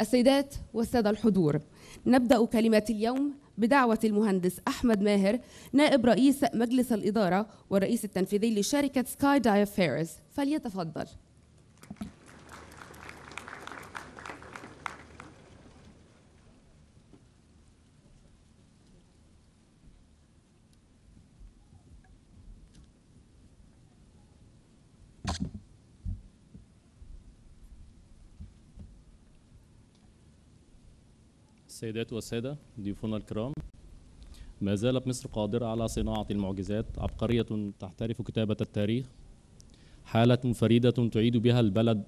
السيدات والسادة الحضور نبدأ كلمات اليوم بدعوة المهندس أحمد ماهر نائب رئيس مجلس الإدارة والرئيس التنفيذي لشركة سكاي دايف فيرز فليتفضل السيدات والسادة ضيوفنا الكرام ما زالت مصر قادرة على صناعة المعجزات عبقرية تحترف كتابة التاريخ حالة فريدة تعيد بها البلد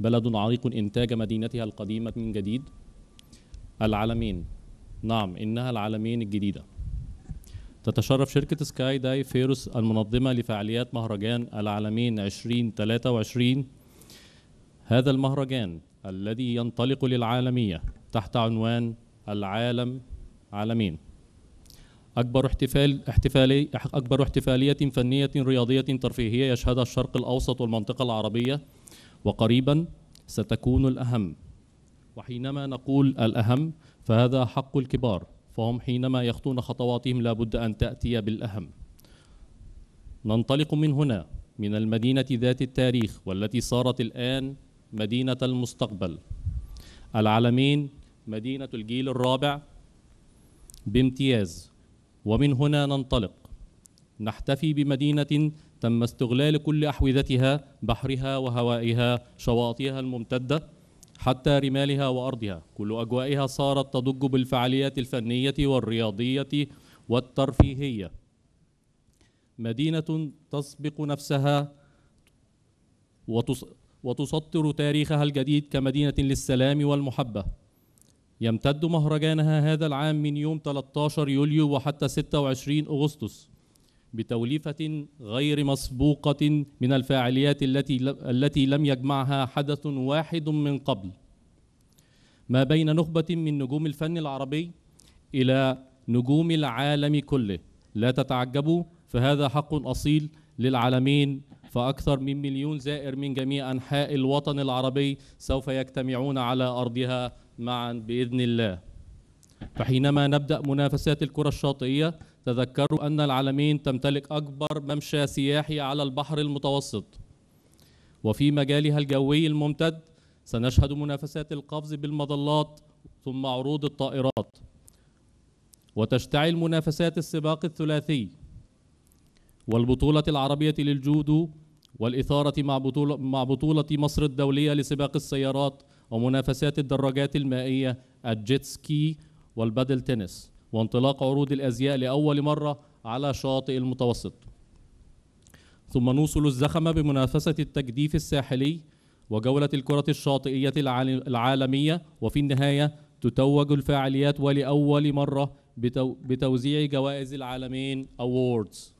بلد عريق إنتاج مدينتها القديمة من جديد العالمين نعم إنها العالمين الجديدة تتشرف شركة سكاي داي فيروس المنظمة لفعاليات مهرجان العالمين 2023 هذا المهرجان الذي ينطلق للعالمية تحت عنوان العالم عالمين أكبر احتفال احتفالي أكبر احتفالية فنية رياضية ترفيهية يشهدها الشرق الأوسط والمنطقة العربية وقريبا ستكون الأهم وحينما نقول الأهم فهذا حق الكبار فهم حينما يخطون خطواتهم لابد أن تأتي بالأهم ننطلق من هنا من المدينة ذات التاريخ والتي صارت الآن مدينة المستقبل العلمين مدينة الجيل الرابع بامتياز ومن هنا ننطلق نحتفي بمدينة تم استغلال كل أحوذتها بحرها وهوائها شواطئها الممتدة حتى رمالها وأرضها كل أجوائها صارت تضج بالفعاليات الفنية والرياضية والترفيهية مدينة تسبق نفسها وتص... وتسطر تاريخها الجديد كمدينة للسلام والمحبة يمتد مهرجانها هذا العام من يوم 13 يوليو وحتى 26 أغسطس بتوليفة غير مسبوقة من الفاعليات التي التي لم يجمعها حدث واحد من قبل ما بين نخبة من نجوم الفن العربي إلى نجوم العالم كله لا تتعجبوا فهذا حق أصيل للعالمين فأكثر من مليون زائر من جميع أنحاء الوطن العربي سوف يجتمعون على أرضها معا بإذن الله فحينما نبدأ منافسات الكرة الشاطئية تذكروا أن العالمين تمتلك أكبر ممشى سياحي على البحر المتوسط وفي مجالها الجوي الممتد سنشهد منافسات القفز بالمظلات ثم عروض الطائرات وتشتعل منافسات السباق الثلاثي والبطولة العربية للجودو والإثارة مع بطولة, مع بطولة مصر الدولية لسباق السيارات ومنافسات الدراجات المائية الجيتسكي والبادل تنس وانطلاق عروض الأزياء لأول مرة على شاطئ المتوسط ثم نوصل الزخم بمنافسة التجديف الساحلي وجولة الكرة الشاطئية العالمية وفي النهاية تتوج الفعاليات ولأول مرة بتوزيع جوائز العالمين أووردز